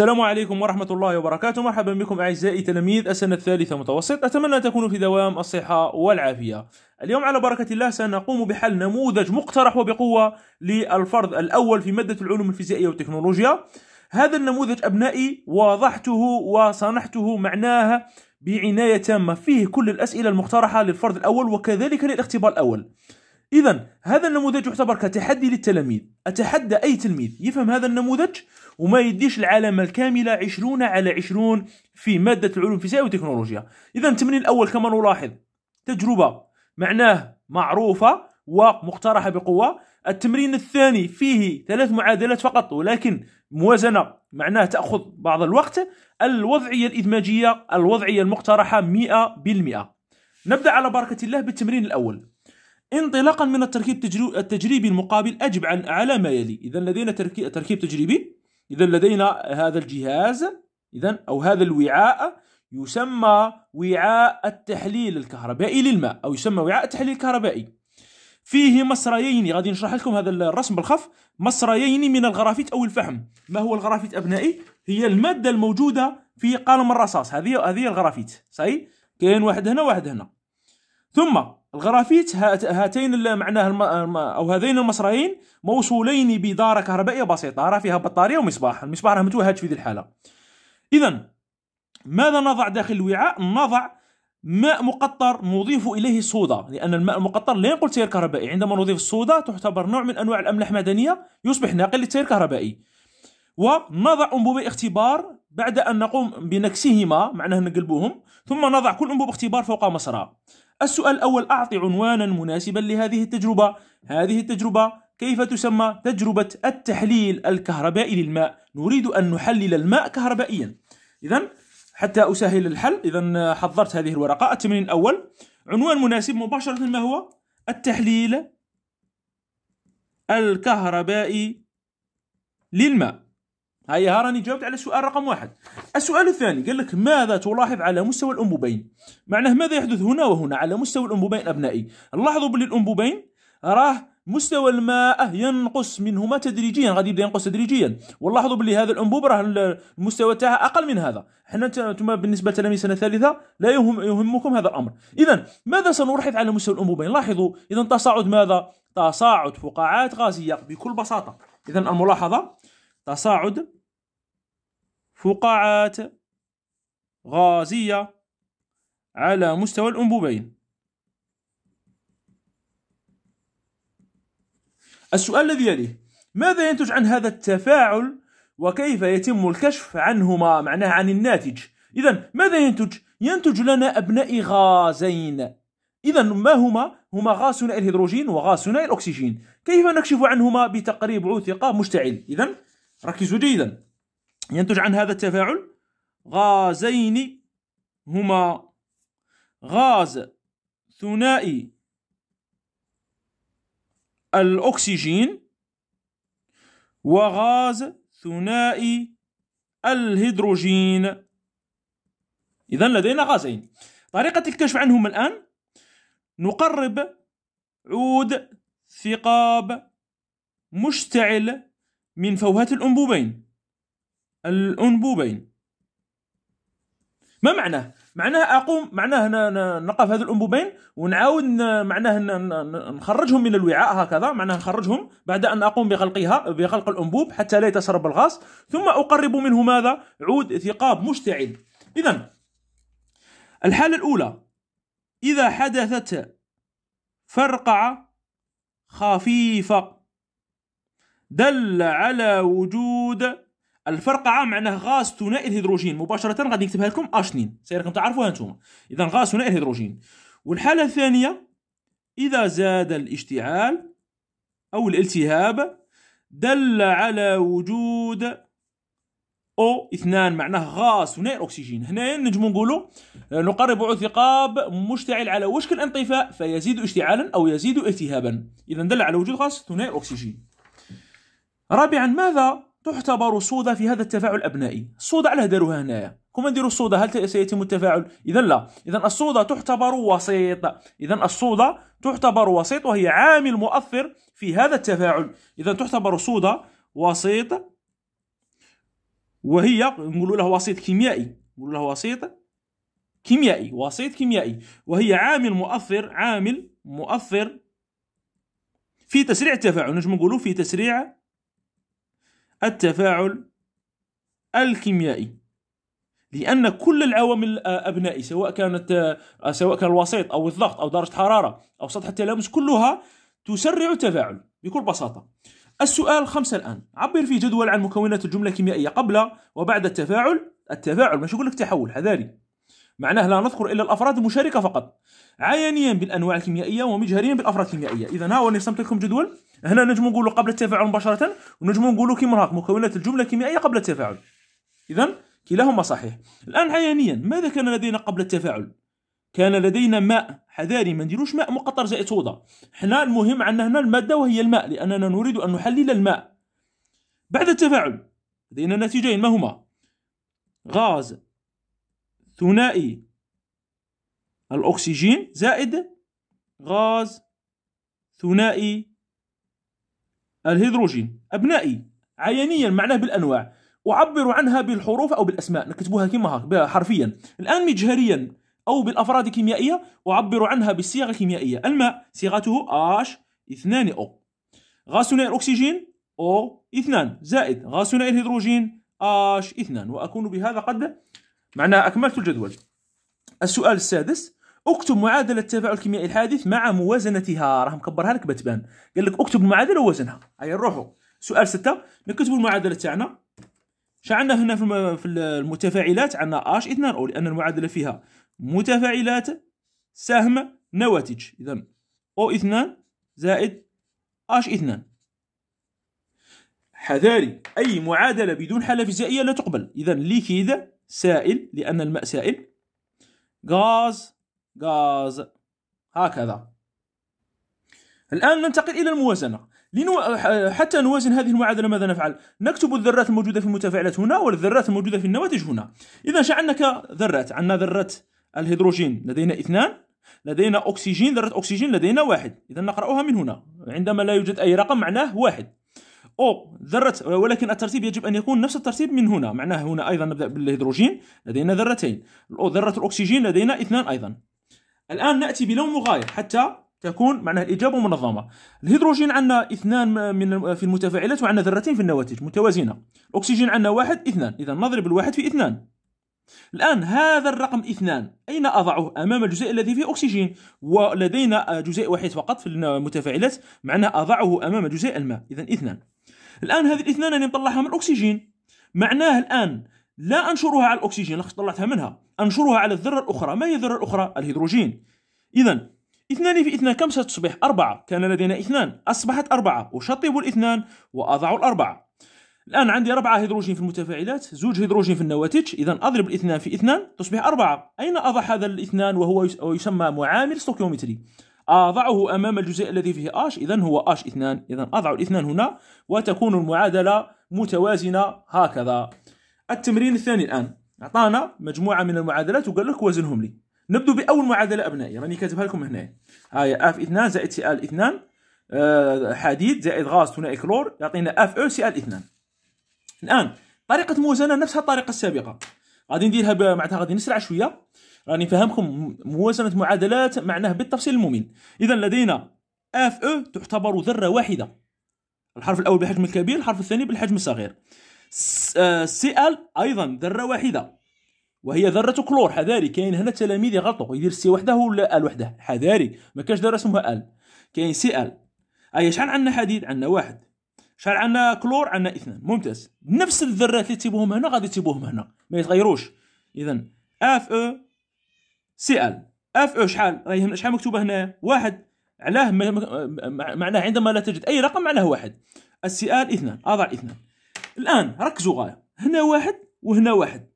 السلام عليكم ورحمة الله وبركاته مرحبا بكم أعزائي تلاميذ السنة الثالثة متوسط أتمنى أن تكونوا في دوام الصحة والعافية اليوم على بركة الله سنقوم بحل نموذج مقترح وبقوة للفرض الأول في مادة العلوم الفيزيائية والتكنولوجيا هذا النموذج أبنائي وضحته وصنحته معناه بعناية تامة فيه كل الأسئلة المقترحة للفرض الأول وكذلك للاختبار الأول إذا هذا النموذج يعتبر كتحدي للتلاميذ أتحدى أي تلميذ يفهم هذا النموذج وما يديش العلامه الكامله 20 على 20 في ماده العلوم الفيزياء والتكنولوجيا اذا التمرين الاول كما نلاحظ تجربه معناه معروفه ومقترحه بقوه التمرين الثاني فيه ثلاث معادلات فقط ولكن موازنه معناه تاخذ بعض الوقت الوضعيه الادماجيه الوضعيه المقترحه 100% نبدا على بركه الله بالتمرين الاول انطلاقا من التركيب التجريبي المقابل اجب عن على ما يلي اذا لدينا تركيب تجريبي إذا لدينا هذا الجهاز إذا أو هذا الوعاء يسمى وعاء التحليل الكهربائي للماء أو يسمى وعاء التحليل الكهربائي فيه مصريين غادي نشرح لكم هذا الرسم بالخف مصريين من الغرافيت أو الفحم ما هو الغرافيت أبنائي؟ هي المادة الموجودة في قلم الرصاص هذه هذه الغرافيت صحيح؟ كاين واحد هنا واحد هنا ثم الغرافيت هاتين معناه الم... او هذين المصرعين موصولين بدارة كهربائية بسيطة راه فيها بطارية ومصباح المصباح راه متوهج في ذي الحالة إذا ماذا نضع داخل الوعاء نضع ماء مقطر نضيف اليه الصودا لان الماء المقطر لا ينقل تيار كهربائي عندما نضيف الصودا تعتبر نوع من انواع الاملاح المعدنيه يصبح ناقل للتيار الكهربائي ونضع انبوبي اختبار بعد ان نقوم بنكسهما معناه نقلبوهم ثم نضع كل انبوب اختبار فوق مصرع السؤال الأول أعطي عنوانا مناسبا لهذه التجربة هذه التجربة كيف تسمى تجربة التحليل الكهربائي للماء نريد أن نحلل الماء كهربائيا إذا حتى أسهل الحل إذا حضرت هذه الورقة التمرين الأول عنوان مناسب مباشرة ما هو التحليل الكهربائي للماء هاي ها راني جاوبت على السؤال رقم واحد السؤال الثاني قال لك ماذا تلاحظ على مستوى الانبوبين معناه ماذا يحدث هنا وهنا على مستوى الانبوبين ابنائي لاحظوا باللي الانبوبين راه مستوى الماء ينقص منهما تدريجيا غادي يبدا ينقص تدريجيا ولاحظوا باللي هذا الانبوب راه المستوى تاعها اقل من هذا حنا انتم بالنسبه لتلاميذ سنه ثالثه لا يهم يهمكم هذا الامر اذا ماذا سنلاحظ على مستوى الانبوبين لاحظوا اذا تصاعد ماذا تصاعد فقاعات غازيه بكل بساطه اذا الملاحظه تصاعد فقاعات غازية على مستوى الأنبوبين السؤال الذي يليه ماذا ينتج عن هذا التفاعل وكيف يتم الكشف عنهما معناه عن الناتج إذا ماذا ينتج؟ ينتج لنا أبناء غازين إذا ما هما؟ هما غاز ثنائي الهيدروجين وغاز ثنائي الأكسجين كيف نكشف عنهما بتقريب عوثقة مشتعل؟ إذا ركزوا جيدا ينتج عن هذا التفاعل غازين هما غاز ثنائي الأكسجين وغاز ثنائي الهيدروجين إذا لدينا غازين طريقة الكشف عنهم الآن نقرب عود ثقاب مشتعل من فوهة الأنبوبين الأنبوبين ما معناه؟ معناه اقوم معناه نقف هذو الانبوبين ونعاود معناه نخرجهم من الوعاء هكذا معناه نخرجهم بعد ان اقوم بخلقها بخلق الانبوب حتى لا يتسرب الغاز ثم اقرب منه ماذا؟ عود ثقاب مشتعل اذا الحاله الاولى اذا حدثت فرقعه خفيفه دل على وجود الفرقعه معناه غاز ثنائي الهيدروجين مباشره غادي نكتبها لكم اش 2 سيركم تعرفوها نتوما اذا غاز ثنائي الهيدروجين والحاله الثانيه اذا زاد الاشتعال او الالتهاب دل على وجود او اثنان معناه غاز ثنائي الاكسجين هنا نجم نقولوا آه، نقرب عثقاب مشتعل على وشك الانطفاء فيزيد اشتعالا او يزيد التهابا اذا دل على وجود غاز ثنائي الاكسجين رابعا ماذا تعتبر صودا في هذا التفاعل الابنائي الصودا علاه داروها هنايا كما نديروا الصودا هل سيتم التفاعل اذا لا اذا الصودا تعتبر وسيط اذا الصودا تعتبر وسيط وهي عامل مؤثر في هذا التفاعل اذا تعتبر صودا وسيط وهي نقولوا له وسيط كيميائي نقولوا له وسيط كيميائي وسيط كيميائي وهي عامل مؤثر عامل مؤثر في تسريع التفاعل نجم نقولوا في تسريع التفاعل الكيميائي لأن كل العوامل الأبنائي سواء كانت سواء كان الوسيط أو الضغط أو درجة حرارة أو سطح التلامس كلها تسرع التفاعل بكل بساطة السؤال خمسة الآن عبر في جدول عن مكونات الجملة الكيميائية قبل وبعد التفاعل التفاعل مش يقول لك تحول حذاري معناه لا نذكر إلا الأفراد المشاركة فقط عينيا بالأنواع الكيميائية ومجهريا بالأفراد الكيميائية إذا ها هو لكم جدول هنا نجم نقولوا قبل التفاعل مباشره ونجم نقولوا كيمراق مكونات الجمله الكيميائيه قبل التفاعل اذا كلاهما صحيح الان عيانيا ماذا كان لدينا قبل التفاعل كان لدينا ماء حذاري ما نديروش ماء مقطر زائد صودا حنا المهم عندنا هنا الماده وهي الماء لاننا نريد ان نحلل الماء بعد التفاعل لدينا نتيجين ما هما غاز ثنائي الأكسجين زائد غاز ثنائي الهيدروجين أبنائي عينيا معناه بالأنواع أعبر عنها بالحروف أو بالأسماء نكتبوها كما حرفيا الآن مجهريا أو بالأفراد الكيميائية أعبر عنها بالصيغة الكيميائية الماء صيغته اش 2 او غاز الأكسجين او 2 زائد غاز الهيدروجين اش 2 وأكون بهذا قد معناه أكملت الجدول السؤال السادس اكتب معادله التفاعل الكيميائي الحادث مع موازنتها راه مكبرها لك بتبان قال لك اكتب المعادله ووزنها هيا نروحوا سؤال ستة نكتبوا المعادله تاعنا شا عندنا هنا في المتفاعلات عندنا اش 2 او لان المعادله فيها متفاعلات سهم نواتج اذا او 2 زائد اش 2 حذاري اي معادله بدون حاله فيزيائيه لا تقبل اذا ليكيد سائل لان الماء سائل غاز غاز هكذا الآن ننتقل إلى الموازنة لنو... حتى نوازن هذه المعادلة ماذا نفعل؟ نكتب الذرات الموجودة في المتفاعلات هنا والذرات الموجودة في النواتج هنا إذا شعلنا ذرات عندنا ذرة الهيدروجين لدينا اثنان لدينا أكسجين ذرة أكسجين لدينا واحد إذا نقرأها من هنا عندما لا يوجد أي رقم معناه واحد أو ذرة ولكن الترتيب يجب أن يكون نفس الترتيب من هنا معناه هنا أيضا نبدأ بالهيدروجين لدينا ذرتين أو ذرة الأكسجين لدينا اثنان أيضا الآن نأتي بلون مغاير حتى تكون معناها الإجابة منظمة الهيدروجين عندنا اثنان من في المتفاعلات وعندنا ذرتين في النواتج متوازنة الأكسجين عندنا واحد اثنان إذا نضرب الواحد في اثنان الآن هذا الرقم اثنان أين أضعه أمام الجزيء الذي فيه أكسجين ولدينا جزيء واحد فقط في المتفاعلات معناها أضعه أمام جزيء الماء إذا اثنان الآن هذه الاثنان اللي يعني نطلعها من الأكسجين معناه الآن لا انشرها على الاكسجين لخص طلعتها منها انشرها على الذره الاخرى ما هي الذره الاخرى الهيدروجين اذا اثنان في اثنان كم ستصبح أربعة كان لدينا اثنان أصبحت أربعة أشطب الاثنان وأضع الأربعة الآن عندي أربعة هيدروجين في المتفاعلات زوج هيدروجين في النواتج إذا أضرب الاثنان في اثنان تصبح أربعة أين أضع هذا الاثنان وهو يسمى معامل ستوكيومتري أضعه أمام الجزيء الذي فيه آش إذا هو آش اثنان إذا أضع الاثنان هنا وتكون المعادلة متوازنة هكذا التمرين الثاني الان اعطانا مجموعه من المعادلات وقال لك وزنهم لي نبدو باول معادله ابنائي راني كاتبها لكم هنايا ها هي اف 2 زائد سي ال 2 آه، حديد زائد غاز ثنائي كلور يعطينا اف او سي ال 2 الان طريقه موازنه نفسها الطريقه السابقه غادي نديرها معناتها غادي نسرع شويه راني فهمكم موازنه معادلات معناه بالتفصيل الممل اذا لدينا اف او تعتبر ذره واحده الحرف الاول بالحجم الكبير الحرف الثاني بالحجم الصغير سي ال آه، ايضا ذره واحده وهي ذره كلور حذاري كاين هنا تلاميذ يغلطوا يدير سي وحده ولا ال وحده حذاري ما كاش ذره اسمها ال كاين سي ال اي شحال عندنا حديد عندنا واحد شحال عندنا كلور عندنا اثنان ممتاز نفس الذرات اللي تيبوهم هنا غادي تيبوهم هنا ما يتغيروش اذا اف او e سي ال اف او e شحال راهي شحال مكتوبه هنا واحد علاه معناه عندما لا تجد اي رقم معناه واحد السي ال اثنان اضع اثنان الان ركزوا غايه هنا واحد وهنا واحد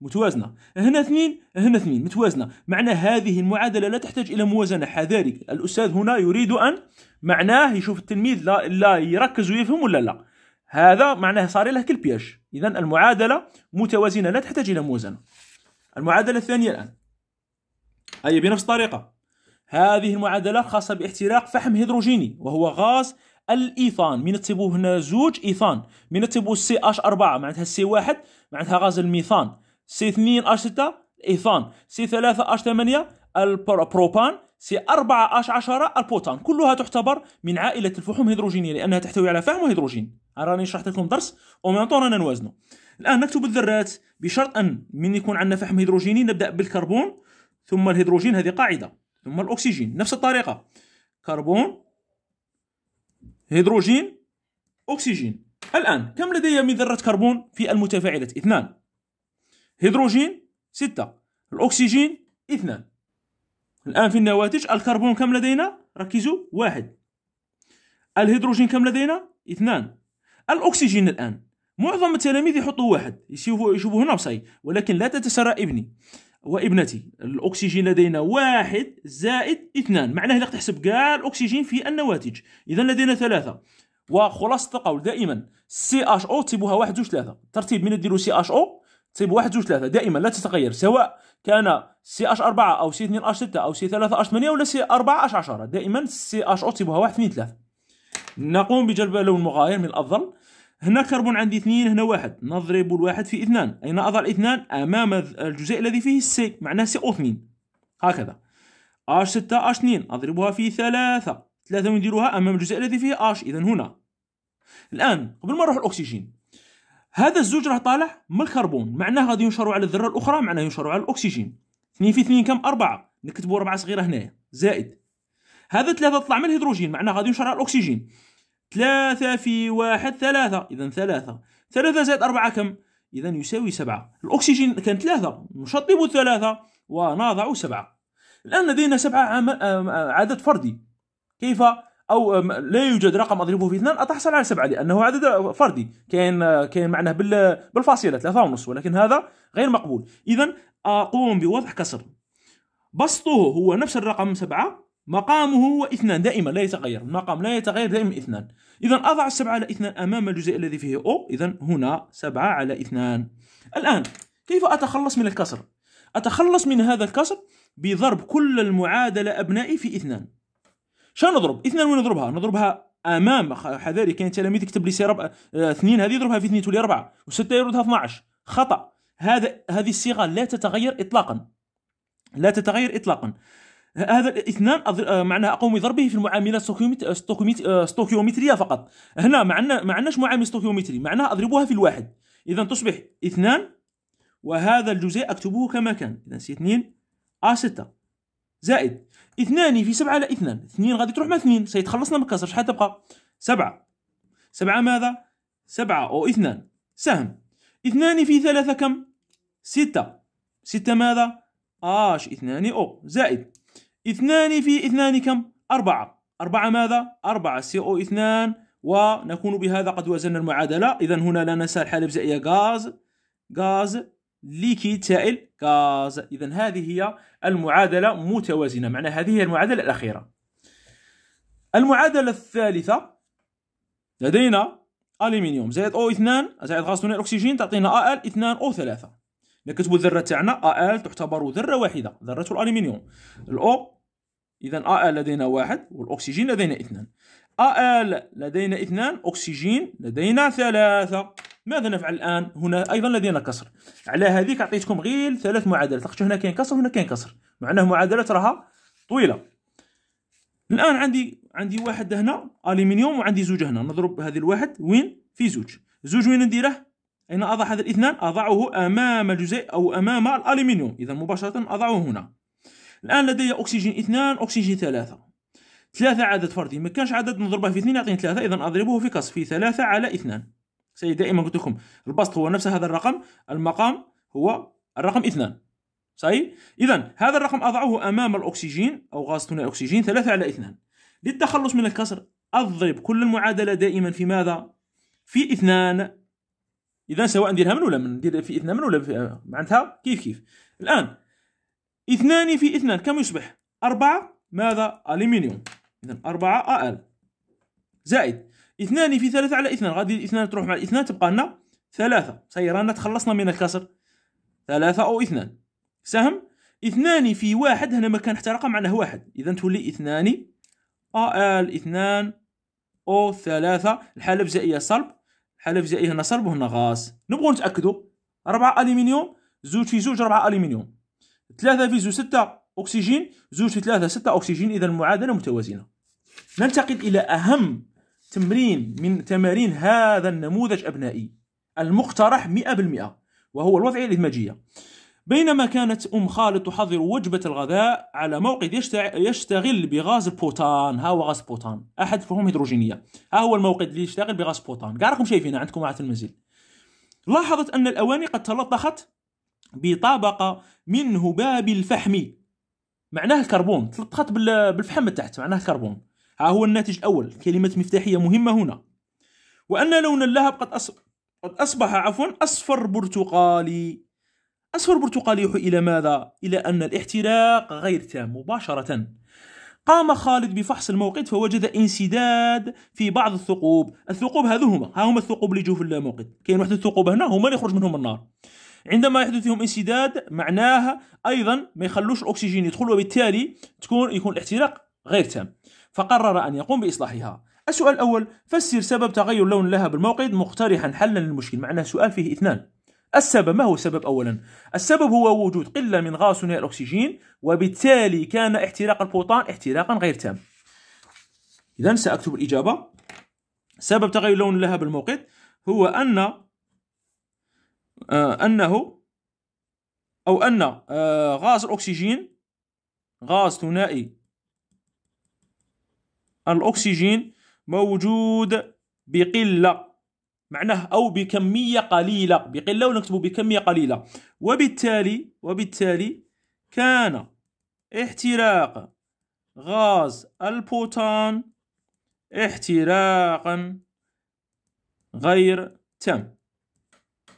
متوازنه هنا اثنين هنا اثنين متوازنه معنى هذه المعادله لا تحتاج الى موازنه حذاري الاستاذ هنا يريد ان معناه يشوف التلميذ لا, لا يركز ويفهم ولا لا هذا معناه صار له بياش اذا المعادله متوازنه لا تحتاج الى موازنه المعادله الثانيه الان هي بنفس الطريقه هذه المعادله خاصه باحتراق فحم هيدروجيني وهو غاز الايثان من تيبو هنا زوج ايثان من تيبو سي اش 4 معناتها سي واحد معناتها غاز الميثان سي 2 اش 6 الايثان سي 3 اش 8 البروبان سي 4 اش 10 البوتان كلها تعتبر من عائله الفحوم الهيدروجينيه لانها تحتوي على فحم وهيدروجين راني شرحت لكم درس ومن انا نوازنه الان نكتب الذرات بشرط ان من يكون عندنا فحم هيدروجيني نبدا بالكربون ثم الهيدروجين هذه قاعده ثم الاكسجين نفس الطريقه كربون هيدروجين أكسجين الآن كم لدي من ذرة كربون في المتفاعلة؟ اثنان هيدروجين ستة الأكسجين اثنان الآن في النواتج الكربون كم لدينا؟ ركزوا واحد الهيدروجين كم لدينا؟ اثنان الأكسجين الآن معظم التلاميذ يحطوا واحد يشوفوا يشوفوا هنا وصاي ولكن لا تتسرع ابني وابنتي الاكسجين لدينا واحد زائد اثنان معناه الا تحسب كاع الاكسجين في النواتج اذا لدينا ثلاثه وخلاصه القول دائما سي اش او تسيبوها واحد جوج ثلاثه ترتيب من ديروا سي اش او تسيب واحد جوج ثلاثه دائما لا تتغير سواء كان سي اش 4 او سي 2 اش 6 او سي 3 اش 8 ولا سي 4 اش 10 دائما سي اش او تسيبوها واحد اثنين ثلاثه نقوم بجلب لون مغاير من الافضل هنا كربون عندي اثنين هنا واحد نضرب الواحد في اثنان أين أضع الاثنان أمام الجزيء الذي فيه السي معناه سي او اثنين هكذا اش ستة اش اثنين أضربها في ثلاثة ثلاثة ونديروها أمام الجزيء الذي فيه اش إذا هنا الآن قبل ما نروح الأكسجين هذا الزوج راه طالع من الكربون معناه غادي ينشروا على الذرة الأخرى معناه ينشروا على الأكسجين اثنين في اثنين كم أربعة نكتبوا أربعة صغيرة هنايا زائد هذا ثلاثة طلع من الهيدروجين معناه غادي ينشر على الأكسجين ثلاثة في واحد ثلاثة إذا ثلاثة ثلاثة زائد أربعة كم؟ إذا يساوي سبعة الأكسجين كان ثلاثة نشطب ثلاثة ونضع سبعة الآن لدينا سبعة عدد فردي كيف أو لا يوجد رقم أضربه في اثنان أتحصل على سبعة لأنه عدد فردي كان كان معناه بالفاصلة ثلاثة ونص ولكن هذا غير مقبول إذا أقوم بوضع كسر بسطه هو نفس الرقم سبعة مقامه هو اثنان دائما لا يتغير المقام لا يتغير دائما اثنان إذا أضع السبعة على اثنان أمام الجزء الذي فيه أو إذا هنا سبعة على اثنان الآن كيف أتخلص من الكسر؟ أتخلص من هذا الكسر بضرب كل المعادلة أبنائي في اثنان نضرب اثنان ونضربها نضربها امام حذاري كان تلاميذ يكتب لي سي ربع آه، اثنين هذه يضربها في اثنين تولي اربعه وسته يردها 12 خطا هذا هذه الصيغه لا تتغير اطلاقا لا تتغير اطلاقا هذا الاثنان آه، معناها اقوم بضربه في المعامله ستوكيومتريه آه، آه، فقط هنا معنا ما عندناش معامل ستوكيومتري معناها اضربها في الواحد اذا تصبح اثنان وهذا الجزيء اكتبه كما كان اذا سي 2 ا 6 زائد اثنان في سبعة على اثنان اثنين غادي تروح مع اثنين سيتخلصنا من الكسر شحال تبقى سبعة سبعة ماذا سبعة أو اثنان سهم اثنان في ثلاثة كم ستة ستة ماذا اش اثنان او زائد اثنان في اثنان كم؟ أربعة أربعة ماذا؟ أربعة سي أو اثنان ونكون بهذا قد وزننا المعادلة إذا هنا لا ننسى الحالة الجزائية غاز غاز ليكيد سائل غاز إذا هذه هي المعادلة متوازنة معنى هذه هي المعادلة الأخيرة المعادلة الثالثة لدينا ألمنيوم زائد أو اثنان زائد غاز ثنائي الأكسجين تعطينا أل اثنان أو ثلاثة نكتبوا الذره تاعنا ال تعتبر ذره واحده ذره الألمنيوم الاو اذا ال لدينا واحد والاكسجين لدينا اثنان ال لدينا اثنان اكسجين لدينا ثلاثه ماذا نفعل الان هنا ايضا لدينا كسر على هذيك أعطيتكم غير ثلاث معادلات لاخاطش هنا كاين كسر هنا كاين كسر مع انه معادلات راها طويله الان عندي عندي واحد هنا ألمنيوم وعندي زوج هنا نضرب هذه الواحد وين في زوج زوج وين نديره أين أضع هذا الإثنان؟ أضعه أمام الجزيء أو أمام الألمنيوم إذا مباشرة أضعه هنا الآن لدي أكسجين اثنان أكسجين ثلاثة ثلاثة عدد فردي ما كانش عدد نضربه في اثنين يعطيني ثلاثة إذا أضربه في كسر في ثلاثة على اثنان سيدي دائما قلت لكم البسط هو نفس هذا الرقم المقام هو الرقم اثنان صحيح إذا هذا الرقم أضعه أمام الأكسجين أو غاز ثنائي أكسجين ثلاثة على اثنان للتخلص من الكسر أضرب كل المعادلة دائما في ماذا؟ في اثنان اذا سواء نديرها من ولا من ندير في اثنان من ولا في معناتها كيف كيف الان اثنان في اثنان كم يصبح أربعة ماذا ألمنيوم إذا أربعة أل زائد اثنان في ثلاثة على اثنان غادي اثنان تروح مع اثنان تبقى لنا ثلاثة سيرانا تخلصنا من الكسر ثلاثة أو اثنان سهم اثنان في واحد هنا ما كان حتى رقم معناه واحد إذا تولي اثنان أل اثنان أو ثلاثة الحالة الجزائية صلب حلف هنا صلب وهنا غاز نبغوا نتاكدوا 4 الومنيوم زوج في زوج 4 الومنيوم 3 في زوج 6 اكسجين زوج في 3 6 اكسجين اذا المعادله متوازنه ننتقل الى اهم تمرين من تمارين هذا النموذج ابنائي المقترح 100% وهو الوضعيه الادماجيه بينما كانت أم خالد تحضر وجبة الغذاء على موقد يشتغل بغاز البوتان ها هو غاز بوتان أحد فهم هيدروجينية ها هو الموقد اللي يشتغل بغاز بوتان كاع راكم عندكم معه المنزل لاحظت أن الأواني قد تلطخت بطبقة من هباب الفحم معناه الكربون تلطخت بالفحم من تحت معناه الكربون ها هو الناتج الأول كلمة مفتاحية مهمة هنا وأن لون اللهب قد أصبح, قد أصبح عفوا أصفر برتقالي أصفر البرتقالي يحيي إلى ماذا؟ إلى أن الاحتراق غير تام مباشرة قام خالد بفحص الموقد فوجد انسداد في بعض الثقوب الثقوب هذو هما ها هما الثقوب اللي جو في الموقد كاين واحد الثقوب هنا هما اللي يخرج منهم النار عندما يحدث فيهم انسداد معناها ايضا ما يخلوش الاكسجين يدخل وبالتالي تكون يكون الاحتراق غير تام فقرر ان يقوم باصلاحها السؤال الاول فسر سبب تغير لون اللهب الموقد مقترحا حلا للمشكل معناه سؤال فيه اثنان السبب ما هو السبب أولا؟ السبب هو وجود قلة من غاز ثنائي الأكسجين وبالتالي كان احتراق البوطان احتراقا غير تام إذا سأكتب الإجابة سبب تغير لون اللهب الموقد هو أن آه أنه أو أن آه غاز الأكسجين غاز ثنائي الأكسجين موجود بقلة معناه أو بكمية قليلة بقلة ونكتبه بكمية قليلة وبالتالي وبالتالي كان احتراق غاز البوتان احتراقا غير تام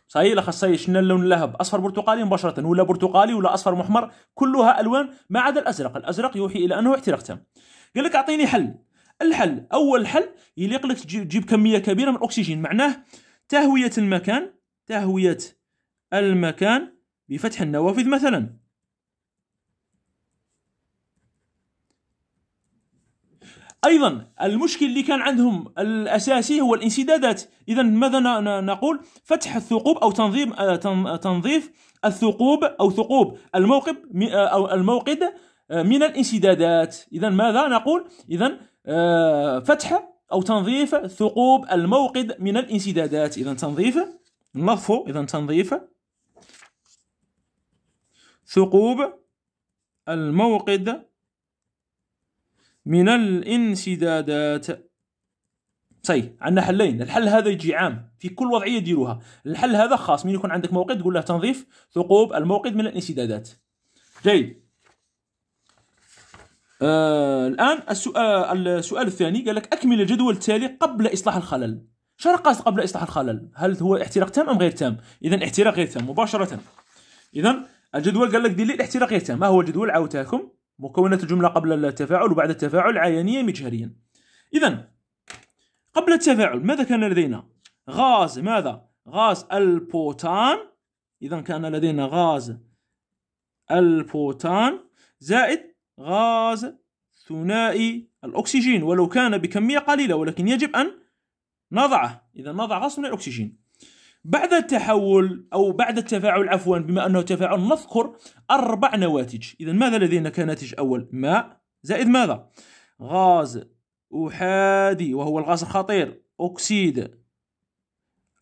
صحيح لخصي شنو اللون اللهب اصفر برتقالي مباشره ولا برتقالي ولا اصفر محمر كلها الوان ما عدا الازرق الازرق يوحي الى انه احتراق تام قال لك اعطيني حل الحل أول حل يليق لك تجيب كمية كبيرة من الأكسجين معناه تهوية المكان تهوية المكان بفتح النوافذ مثلا ايضا المشكل اللي كان عندهم الاساسي هو الانسدادات اذا ماذا نقول فتح الثقوب او تنظيم آه، تنظيف الثقوب او ثقوب الموقب آه، او الموقد آه، من الانسدادات إذا ماذا نقول إذا آه، فتح أو تنظيف ثقوب الموقد من الانسدادات إذا تنظيف نظف إذا تنظيف ثقوب الموقد من الانسدادات صحيح عندنا حلين الحل هذا يجي عام في كل وضعيه ديروها الحل هذا خاص من يكون عندك موقد تقول له تنظيف ثقوب الموقد من الانسدادات جيد آه، الان السؤال آه، السؤال الثاني قال لك اكمل الجدول التالي قبل اصلاح الخلل شنو قصد قبل اصلاح الخلل هل هو احتراق تام ام غير تام اذا احتراق غير تام مباشره اذا الجدول قال لك دير لي الاحتراق غير تام ما هو الجدول عاوتاكم مكونات الجمله قبل التفاعل وبعد التفاعل عيانيه مجهريا اذا قبل التفاعل ماذا كان لدينا غاز ماذا غاز البوتان اذا كان لدينا غاز البوتان زائد غاز ثنائي الأكسجين ولو كان بكمية قليلة ولكن يجب أن نضعه إذا نضع غاز ثنائي الأكسجين بعد التحول أو بعد التفاعل عفوا بما أنه تفاعل نذكر أربع نواتج إذا ماذا لدينا كناتج أول ماء زائد ماذا غاز أحادي وهو الغاز الخطير أكسيد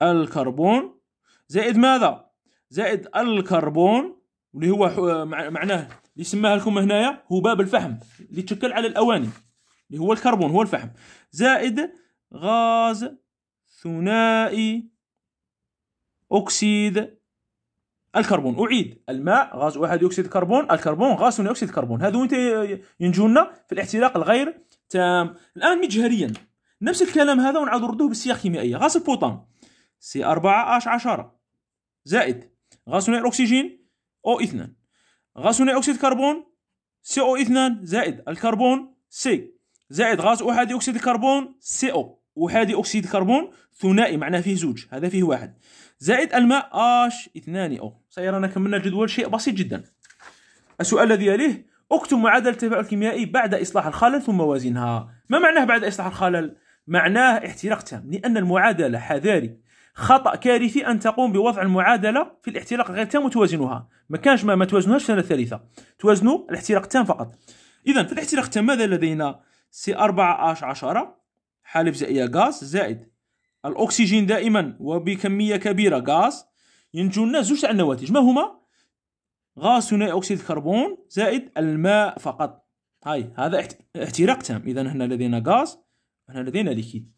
الكربون زائد ماذا زائد الكربون اللي هو معناه اللي سماها لكم هنايا باب الفحم اللي تشكل على الاواني اللي هو الكربون هو الفحم زائد غاز ثنائي اكسيد الكربون اعيد الماء غاز احادي اكسيد الكربون الكربون غاز ثنائي اكسيد الكربون هذو ينجونا في الاحتراق الغير تام الان مجهريا نفس الكلام هذا ونعاود نردوه بالسياق الكيميائيه غاز البوطان سي 4 اش 10 زائد غاز ثنائي الاكسجين او 2 غاز ثاني اكسيد الكربون سي او 2 زائد الكربون سي زائد غاز احادي اكسيد الكربون سي او احادي اكسيد الكربون ثنائي معناه فيه زوج هذا فيه واحد زائد الماء اش 2 او انا كملنا الجدول شيء بسيط جدا السؤال الذي يليه اكتب معادله التفاعل الكيميائي بعد اصلاح الخلل ثم وازنها ما معناه بعد اصلاح الخلل معناه احتراق تام لان المعادله حذاري خطا كارثي ان تقوم بوضع المعادله في الاحتراق غير تام وتوازنها ما كانش ما, ما توازنوهاش سنه ثالثه توازنوا الاحتراق التام فقط اذا في الاحتراق التام ماذا لدينا سي 4 اش 10 حالب زائيه غاز زائد الاكسجين دائما وبكميه كبيره غاز ينتج لنا زوج تاع النواتج ما هما غاز ثنائي اكسيد الكربون زائد الماء فقط هاي هذا احتراق تام اذا هنا لدينا غاز هنا لدينا ليكيد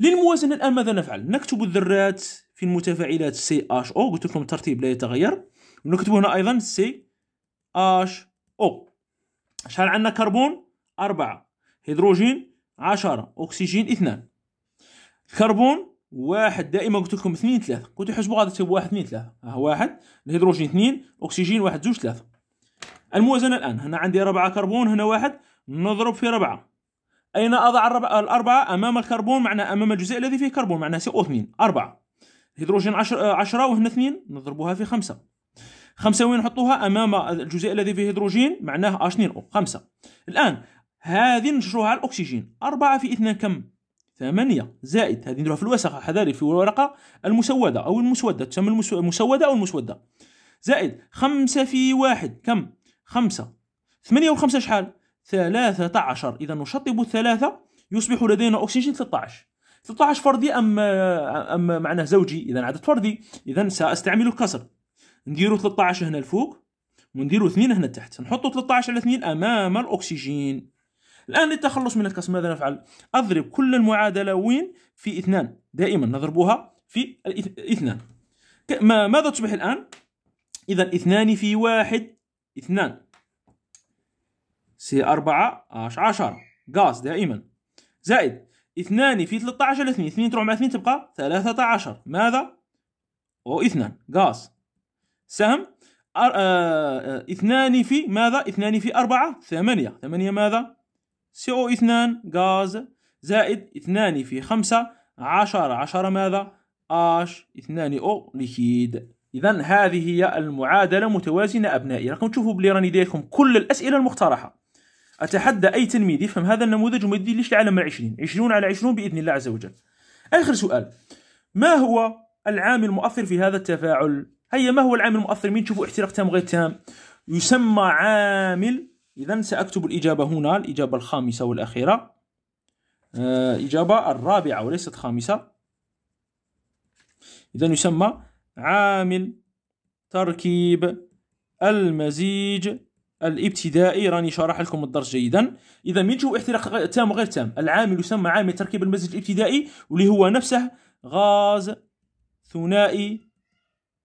للموازنه الان ماذا نفعل نكتب الذرات في المتفاعلات سي اش او قلت لكم الترتيب لا يتغير ونكتب هنا ايضا سي اش او شحال عندنا كربون أربعة هيدروجين عشرة أكسجين اثنان الكربون واحد دائما قلت لكم اثنين ثلاثة كنتو حسبوا غادي تكتبو واحد اثنين ثلاثة ها واحد الهيدروجين اثنين أكسجين واحد زوج ثلاثة الموازنة الآن هنا عندي ربعة كربون هنا واحد نضرب في ربعة أين أضع الأربعة أمام الكربون معناه أمام الجزء الذي فيه كربون معناه سي او اثنين أربعة الهيدروجين عشر عشرة وهنا اثنين نضربها في خمسة خمسة وين نحطوها امام الجزيء الذي فيه هيدروجين معناه H2O خمسة الان هذه نشروها على الاكسجين أربعة في اثنين كم ثمانية زائد هذه نديروها في الوسخة حذاري في الورقة المسودة أو المسودة تسمى المسودة أو المسودة زائد خمسة في واحد كم خمسة ثمانية وخمسة شحال ثلاثة عشر إذا نشطب الثلاثة يصبح لدينا أكسجين 13 13 فردي أم أم معناه زوجي إذا عدد فردي إذا سأستعمل الكسر نديرو 13 هنا الفوق ونديرو 2 هنا تحت نحطو 13 على 2 امام الاكسجين الان للتخلص من الكسر ماذا نفعل اضرب كل المعادله وين في اثنان دائما نضربها في الاثنان ماذا تصبح الان اذا اثنان في واحد اثنان سي أربعة اش عشر غاز دائما زائد اثنان في 13 على 2 2 تروح مع 2 تبقى 13 ماذا؟ أو اثنان غاز سهم آه، آه، اثنان في ماذا اثنان في أربعة ثمانية ثمانية ماذا CO اثنان غاز زائد اثنان في خمسة عشرة عشرة ماذا اش اثنان أو ليكيد إذا هذه هي المعادلة متوازنة أبنائي راكم تشوفوا بلي راني داير لكم كل الأسئلة المقترحة أتحدى أي تلميذ يفهم هذا النموذج وما يديرليش العالم 20 20 على 20 بإذن الله عز وجل آخر سؤال ما هو العامل المؤثر في هذا التفاعل هيا ما هو العامل المؤثر مين تشوفوا احتراق تام وغير تام يسمى عامل إذا سأكتب الإجابة هنا الإجابة الخامسة والأخيرة آه، إجابة الرابعة وليست خامسة إذا يسمى عامل تركيب المزيج الابتدائي راني شارح لكم الدرس جيدا اذا من تشوفوا احتراق تام وغير تام العامل يسمى عامل تركيب المزيج الابتدائي واللي هو نفسه غاز ثنائي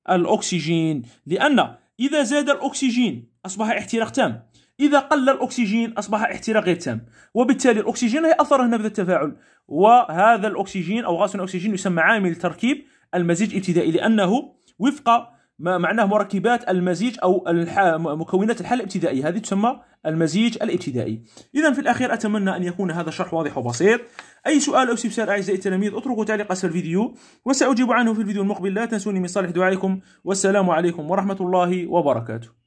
الأكسجين لأن إذا زاد الأكسجين أصبح احتراق تام إذا قل الأكسجين أصبح احتراق غير تام وبالتالي الأكسجين هي أثره نبذ التفاعل وهذا الأكسجين أو غاز الأكسجين يسمى عامل تركيب المزيج الابتدائي لأنه وفق ما معناه مركبات المزيج او مكونات الحاله الابتدائيه هذه تسمى المزيج الابتدائي اذا في الاخير اتمنى ان يكون هذا الشرح واضح وبسيط اي سؤال او استفسار اعزائي التلاميذ اتركوا تعليق اسفل الفيديو وساجيب عنه في الفيديو المقبل لا تنسوني من صالح دعائكم والسلام عليكم ورحمه الله وبركاته